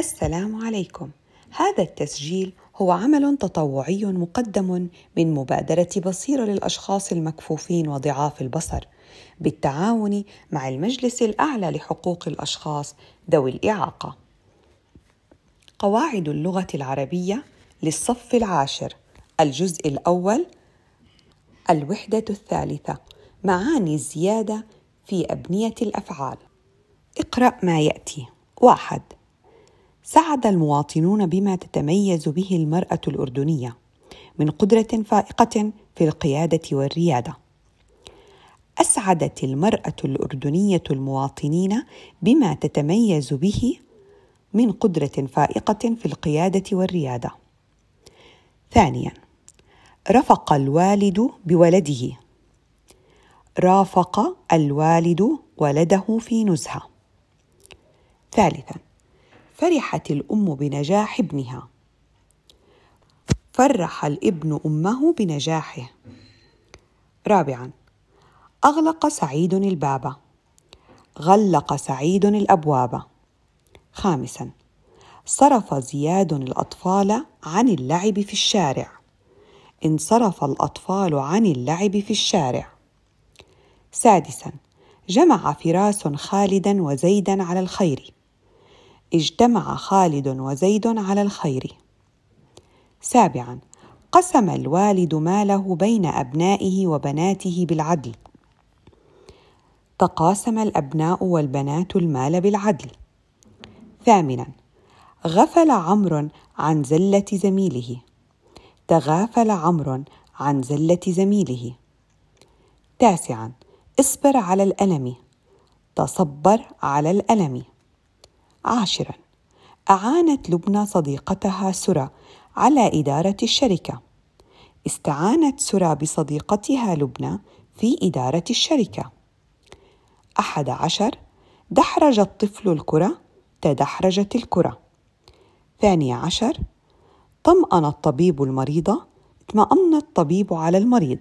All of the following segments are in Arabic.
السلام عليكم هذا التسجيل هو عمل تطوعي مقدم من مبادره بصيره للاشخاص المكفوفين وضعاف البصر بالتعاون مع المجلس الاعلى لحقوق الاشخاص ذوي الاعاقه قواعد اللغه العربيه للصف العاشر الجزء الاول الوحده الثالثه معاني الزياده في ابنيه الافعال اقرا ما ياتي واحد سعد المواطنون بما تتميز به المرأة الأردنية من قدرة فائقة في القيادة والريادة. أسعدت المرأة الأردنية المواطنين بما تتميز به من قدرة فائقة في القيادة والريادة. ثانياً: رفق الوالد بولده. رافق الوالد ولده في نزهة. ثالثاً: فرحت الأم بنجاح ابنها فرح الابن أمه بنجاحه رابعا أغلق سعيد الباب غلق سعيد الأبواب خامسا صرف زياد الأطفال عن اللعب في الشارع انصرف الأطفال عن اللعب في الشارع سادسا جمع فراس خالدا وزيدا على الخير اجتمع خالد وزيد على الخير سابعا قسم الوالد ماله بين ابنائه وبناته بالعدل تقاسم الابناء والبنات المال بالعدل ثامنا غفل عمرو عن زله زميله تغافل عمرو عن زله زميله تاسعا اصبر على الالم تصبر على الالم عاشرا أعانت لبنى صديقتها سرى على إدارة الشركة استعانت سرى بصديقتها لبنى في إدارة الشركة أحد عشر دحرج الطفل الكرة تدحرجت الكرة ثاني عشر طمأن الطبيب المريضة اطمأن الطبيب على المريض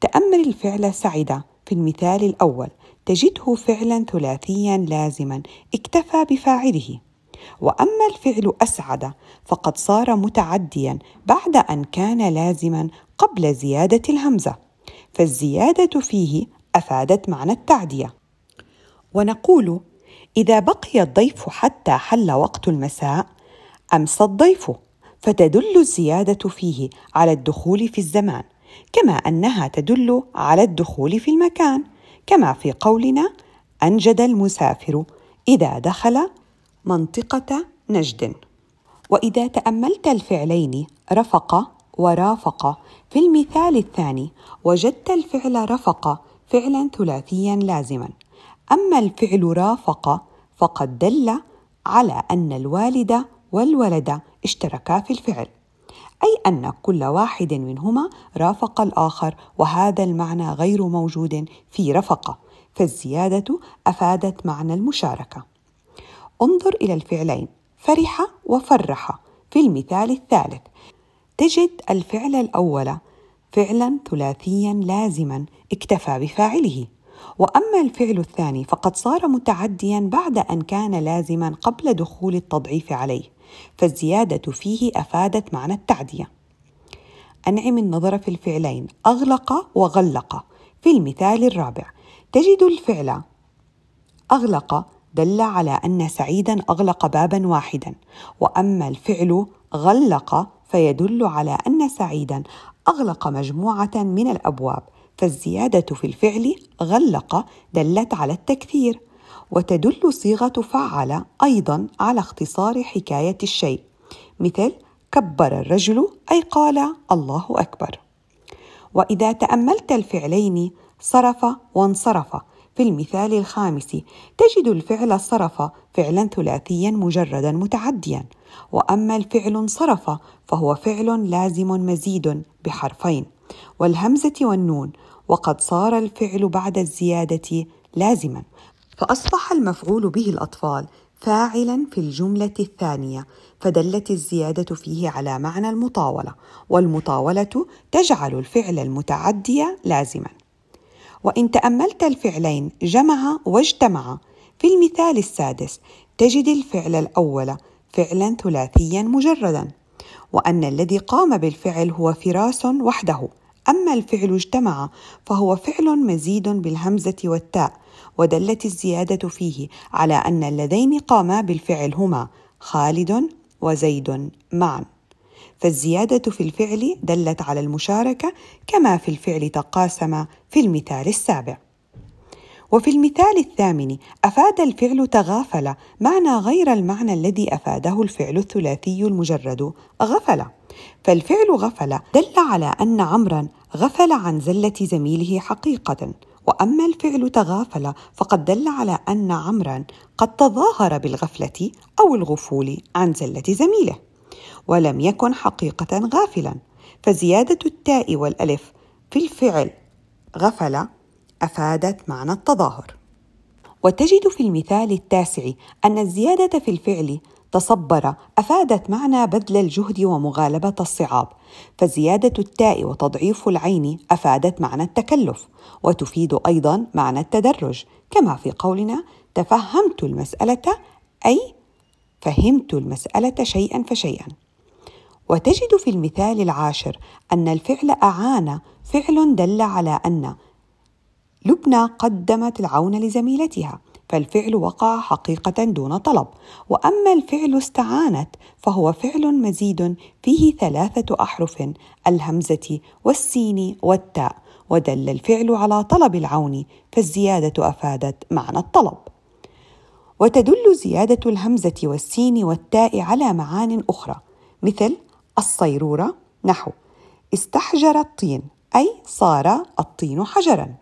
تأمل الفعل سعدة في المثال الأول تجده فعلا ثلاثيا لازما اكتفى بفاعله واما الفعل اسعد فقد صار متعديا بعد ان كان لازما قبل زياده الهمزه فالزياده فيه افادت معنى التعديه ونقول اذا بقي الضيف حتى حل وقت المساء امسى الضيف فتدل الزياده فيه على الدخول في الزمان كما انها تدل على الدخول في المكان كما في قولنا أنجد المسافر إذا دخل منطقة نجد وإذا تأملت الفعلين رفق ورافق في المثال الثاني وجدت الفعل رفق فعلا ثلاثيا لازما أما الفعل رافق فقد دل على أن الوالد والولد اشتركا في الفعل أي أن كل واحد منهما رافق الآخر وهذا المعنى غير موجود في رفقة فالزيادة أفادت معنى المشاركة انظر إلى الفعلين فرح وفرح في المثال الثالث تجد الفعل الأول فعلا ثلاثيا لازما اكتفى بفاعله واما الفعل الثاني فقد صار متعديا بعد ان كان لازما قبل دخول التضعيف عليه فالزياده فيه افادت معنى التعديه انعم النظر في الفعلين اغلق وغلق في المثال الرابع تجد الفعل اغلق دل على ان سعيدا اغلق بابا واحدا واما الفعل غلق فيدل على ان سعيدا اغلق مجموعه من الابواب فالزيادة في الفعل غلق دلت على التكثير وتدل صيغة فعل أيضا على اختصار حكاية الشيء مثل كبر الرجل أي قال الله أكبر وإذا تأملت الفعلين صرف وانصرف في المثال الخامس تجد الفعل صرف فعلا ثلاثيا مجردا متعديا واما الفعل انصرف فهو فعل لازم مزيد بحرفين والهمزة والنون وقد صار الفعل بعد الزيادة لازما فأصبح المفعول به الأطفال فاعلا في الجملة الثانية فدلت الزيادة فيه على معنى المطاولة والمطاولة تجعل الفعل المتعدي لازما وإن تأملت الفعلين جمع واجتمع في المثال السادس تجد الفعل الأول فعلا ثلاثيا مجردا وأن الذي قام بالفعل هو فراس وحده أما الفعل اجتمع فهو فعل مزيد بالهمزة والتاء ودلت الزيادة فيه على أن اللذين قاما بالفعل هما خالد وزيد معا فالزيادة في الفعل دلت على المشاركة كما في الفعل تقاسم في المثال السابع وفي المثال الثامن افاد الفعل تغافل معنى غير المعنى الذي افاده الفعل الثلاثي المجرد غفل فالفعل غفل دل على ان عمرا غفل عن زله زميله حقيقه واما الفعل تغافل فقد دل على ان عمرا قد تظاهر بالغفله او الغفول عن زله زميله ولم يكن حقيقه غافلا فزياده التاء والالف في الفعل غفل أفادت معنى التظاهر وتجد في المثال التاسع أن الزيادة في الفعل تصبر أفادت معنى بذل الجهد ومغالبة الصعاب فزيادة التاء وتضعيف العين أفادت معنى التكلف وتفيد أيضا معنى التدرج كما في قولنا تفهمت المسألة أي فهمت المسألة شيئا فشيئا وتجد في المثال العاشر أن الفعل أعان فعل دل على أن لبنى قدمت العون لزميلتها فالفعل وقع حقيقة دون طلب، وأما الفعل استعانت فهو فعل مزيد فيه ثلاثة أحرف الهمزة والسين والتاء، ودل الفعل على طلب العون فالزيادة أفادت معنى الطلب. وتدل زيادة الهمزة والسين والتاء على معان أخرى، مثل الصيرورة نحو استحجر الطين أي صار الطين حجراً.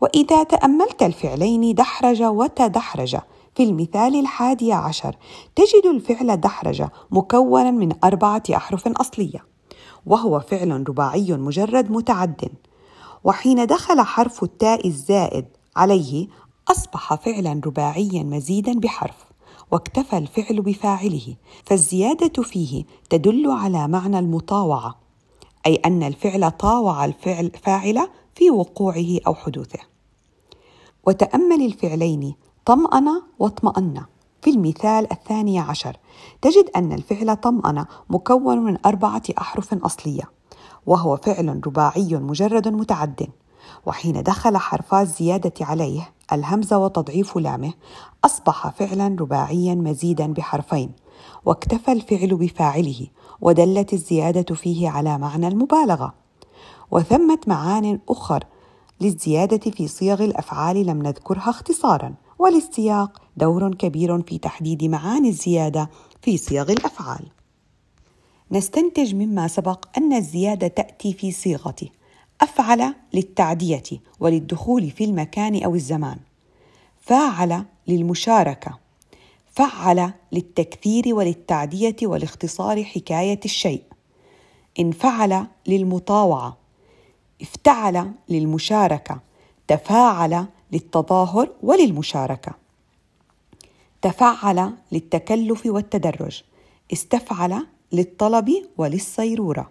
وإذا تأملت الفعلين دحرج وتدحرج في المثال الحادي عشر تجد الفعل دحرج مكونا من أربعة أحرف أصلية وهو فعل رباعي مجرد متعد وحين دخل حرف التاء الزائد عليه أصبح فعلا رباعيا مزيدا بحرف واكتفى الفعل بفاعله فالزيادة فيه تدل على معنى المطاوعة أي أن الفعل طاوع الفعل فاعل في وقوعه أو حدوثه وتأمل الفعلين طمأن واطمأن في المثال الثاني عشر تجد أن الفعل طمأن مكون من أربعة أحرف أصلية وهو فعل رباعي مجرد متعد وحين دخل حرفا الزيادة عليه الهمزة وتضعيف لامه أصبح فعلا رباعيا مزيدا بحرفين واكتفى الفعل بفاعله ودلت الزيادة فيه على معنى المبالغة وثمة معان أخر للزيادة في صيغ الأفعال لم نذكرها اختصارا والاستياق دور كبير في تحديد معاني الزيادة في صيغ الأفعال نستنتج مما سبق أن الزيادة تأتي في صيغة أفعل للتعدية وللدخول في المكان أو الزمان فاعل للمشاركة فعل للتكثير وللتعدية والاختصار حكاية الشيء انفعل للمطاوعة افتعل للمشاركة تفاعل للتظاهر وللمشاركة تفعل للتكلف والتدرج استفعل للطلب وللصيرورة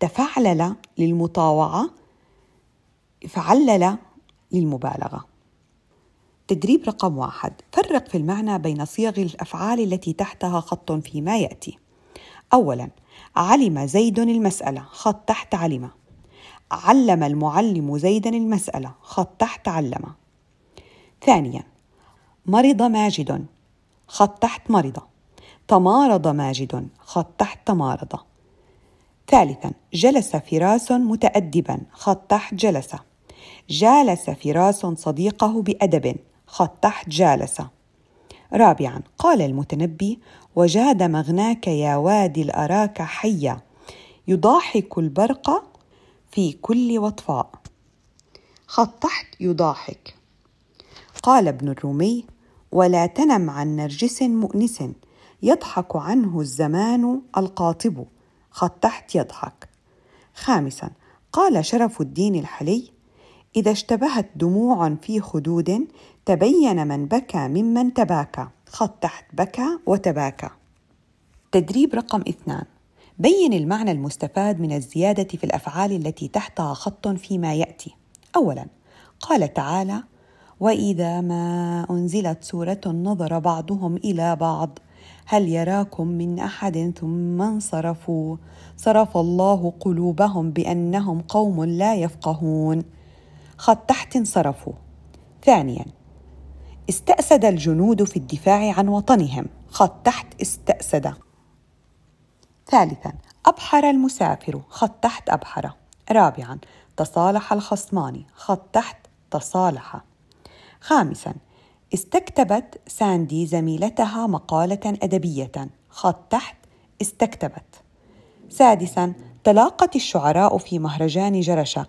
تفعلل للمطاوعة فعلل للمبالغة تدريب رقم واحد فرق في المعنى بين صيغ الأفعال التي تحتها خط فيما يأتي أولا علم زيد المسألة خط تحت علم علم المعلم زيدا المسألة خط تحت علم ثانيا مرض ماجد خط تحت مرض تمارض ماجد خط تحت تمارض ثالثا جلس فراس متأدبا خط تحت جلس جالس فراس صديقه بأدب خط تحت جالس رابعا قال المتنبي وجاد مغناك يا وادي الأراك حيا يضاحك البرق في كل وطفاء خطحت يضاحك قال ابن الرومي ولا تنم عن نرجس مؤنس يضحك عنه الزمان القاطب خطحت يضحك خامسا قال شرف الدين الحلي اذا اشتبهت دموع في خدود تبين من بكى ممن تباكى خط تحت بكى وتباكى تدريب رقم اثنان بين المعنى المستفاد من الزيادة في الأفعال التي تحتها خط فيما يأتي. أولاً، قال تعالى: "وإذا ما أنزلت سورة نظر بعضهم إلى بعض هل يراكم من أحد ثم انصرفوا صرف الله قلوبهم بأنهم قوم لا يفقهون" خط تحت انصرفوا. ثانياً، استأسد الجنود في الدفاع عن وطنهم خط تحت استأسد ثالثا أبحر المسافر خط تحت أبحر رابعا تصالح الخصمان خط تحت تصالح خامسا استكتبت ساندي زميلتها مقالة أدبية خط تحت استكتبت سادسا تلاقت الشعراء في مهرجان جرشة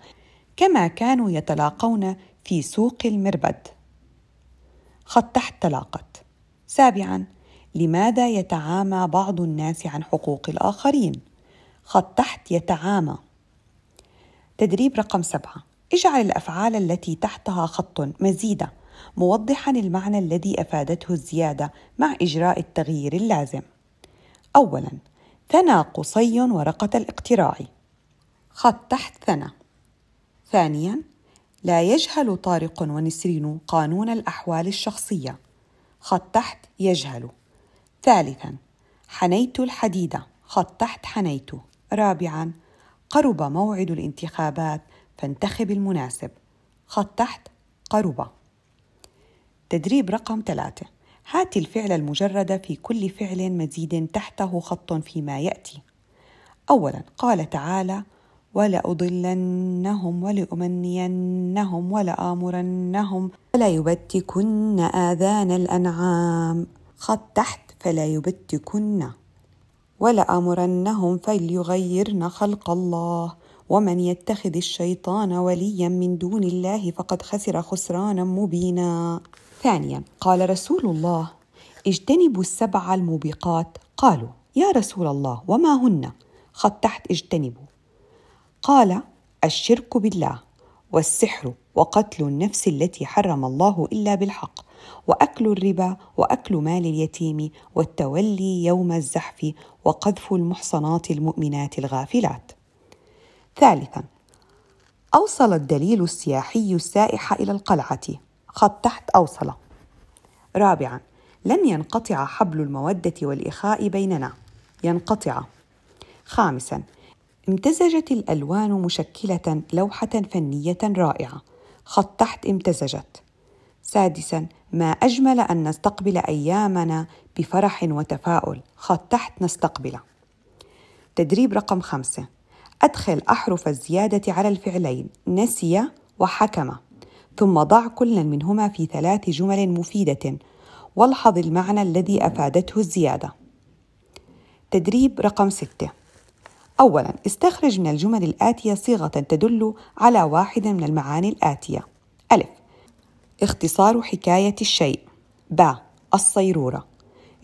كما كانوا يتلاقون في سوق المربد خط تحت تلاقت سابعا لماذا يتعامى بعض الناس عن حقوق الآخرين؟ خط تحت يتعامى تدريب رقم سبعة اجعل الأفعال التي تحتها خط مزيدة موضحا المعنى الذي أفادته الزيادة مع إجراء التغيير اللازم أولا ثنى قصي ورقة الاقتراع خط تحت ثنى ثانيا لا يجهل طارق ونسرين قانون الأحوال الشخصية خط تحت يجهل ثالثا حنيت الحديدة خط تحت حنيت رابعا قرب موعد الانتخابات فانتخب المناسب خط تحت قرب تدريب رقم ثلاثة هات الفعل المجرد في كل فعل مزيد تحته خط فيما يأتي أولا قال تعالى ولأضلنهم ولأمنينهم ولآمرنهم يبتكن آذان الأنعام خط تحت فلا يبتكن ولامرنهم فليغيرن خلق الله ومن يتخذ الشيطان وليا من دون الله فقد خسر خسرانا مبينا ثانيا قال رسول الله اجتنبوا السبع الموبقات قالوا يا رسول الله وما هن خط تحت اجتنبوا قال الشرك بالله والسحر وقتل النفس التي حرم الله الا بالحق واكل الربا واكل مال اليتيم والتولي يوم الزحف وقذف المحصنات المؤمنات الغافلات ثالثا اوصل الدليل السياحي السائح الى القلعه خط تحت اوصل رابعا لن ينقطع حبل الموده والاخاء بيننا ينقطع خامسا امتزجت الألوان مشكلة لوحة فنية رائعة خط تحت امتزجت سادسا ما أجمل أن نستقبل أيامنا بفرح وتفاؤل خط تحت نستقبله تدريب رقم خمسة أدخل أحرف الزيادة على الفعلين نسي وحكم ثم ضع كل منهما في ثلاث جمل مفيدة والحظ المعنى الذي أفادته الزيادة تدريب رقم ستة أولا استخرج من الجمل الآتية صيغة تدل على واحدة من المعاني الآتية ألف اختصار حكاية الشيء ب الصيرورة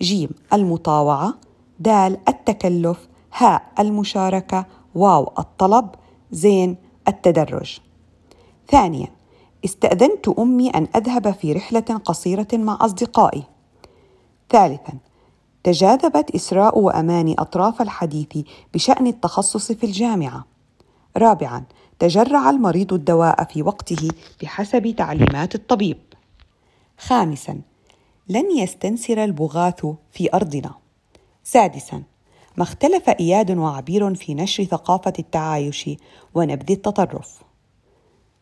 ج المطاوعة د التكلف ه المشاركة واو الطلب زين التدرج ثانيا استأذنت أمي أن أذهب في رحلة قصيرة مع أصدقائي ثالثا تجاذبت إسراء وأماني أطراف الحديث بشأن التخصص في الجامعة. رابعاً، تجرع المريض الدواء في وقته بحسب تعليمات الطبيب. خامساً، لن يستنسر البغاث في أرضنا. سادساً، ما اختلف إياد وعبير في نشر ثقافة التعايش ونبذ التطرف.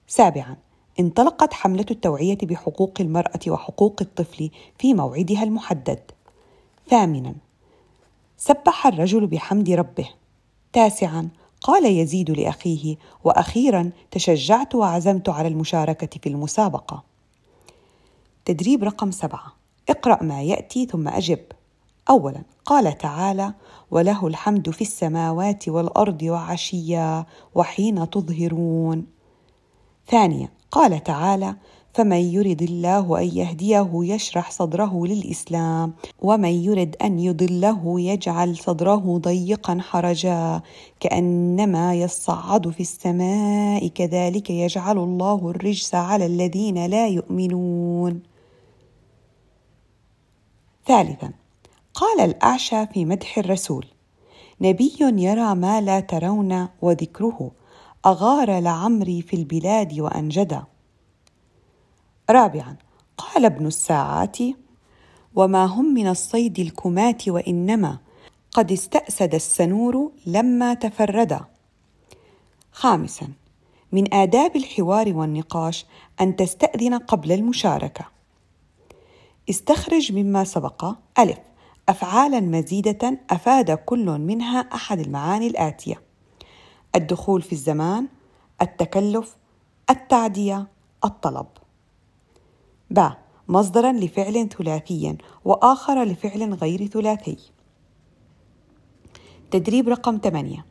سابعاً، انطلقت حملة التوعية بحقوق المرأة وحقوق الطفل في موعدها المحدد. ثامنا سبح الرجل بحمد ربه تاسعا قال يزيد لاخيه واخيرا تشجعت وعزمت على المشاركه في المسابقه تدريب رقم سبعه اقرا ما ياتي ثم اجب اولا قال تعالى وله الحمد في السماوات والارض وعشيا وحين تظهرون ثانيا قال تعالى فمن يرد الله ان يهديه يشرح صدره للاسلام ومن يرد ان يضله يجعل صدره ضيقا حرجا كانما يصعد في السماء كذلك يجعل الله الرجس على الذين لا يؤمنون ثالثا قال الاعشى في مدح الرسول نبي يرى ما لا ترون وذكره اغار لعمري في البلاد وانجدا رابعا قال ابن الساعات وما هم من الصيد الكمات وانما قد استاسد السنور لما تفردا خامسا من آداب الحوار والنقاش أن تستأذن قبل المشاركة. استخرج مما سبق ألف أفعالا مزيدة أفاد كل منها أحد المعاني الآتية: الدخول في الزمان، التكلف، التعدية، الطلب. ب مصدرا لفعل ثلاثي وآخر لفعل غير ثلاثي تدريب رقم 8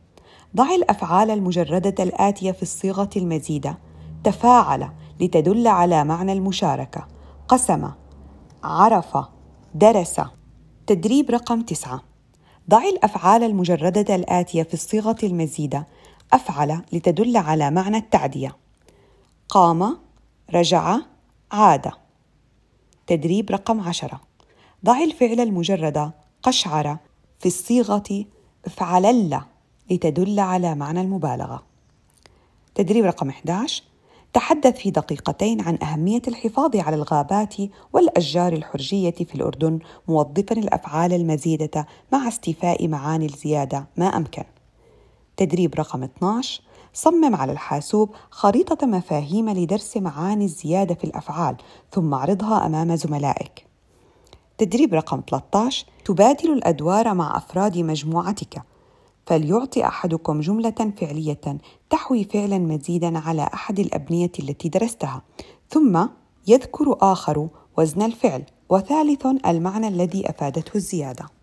ضع الأفعال المجردة الآتية في الصيغة المزيدة تفاعل لتدل على معنى المشاركة قسم عرف درس تدريب رقم 9 ضع الأفعال المجردة الآتية في الصيغة المزيدة أفعل لتدل على معنى التعدية قام رجع عاد تدريب رقم عشرة ضع الفعل المجرد قشعر في الصيغة افعلل لتدل على معنى المبالغة تدريب رقم 11 تحدث في دقيقتين عن أهمية الحفاظ على الغابات والأشجار الحرجية في الأردن موظفا الأفعال المزيدة مع استيفاء معاني الزيادة ما أمكن تدريب رقم 12 صمم على الحاسوب خريطة مفاهيم لدرس معاني الزيادة في الأفعال ثم اعرضها أمام زملائك. تدريب رقم 13 تبادل الأدوار مع أفراد مجموعتك فليعطي أحدكم جملة فعلية تحوي فعلا مزيدا على أحد الأبنية التي درستها ثم يذكر آخر وزن الفعل وثالث المعنى الذي أفادته الزيادة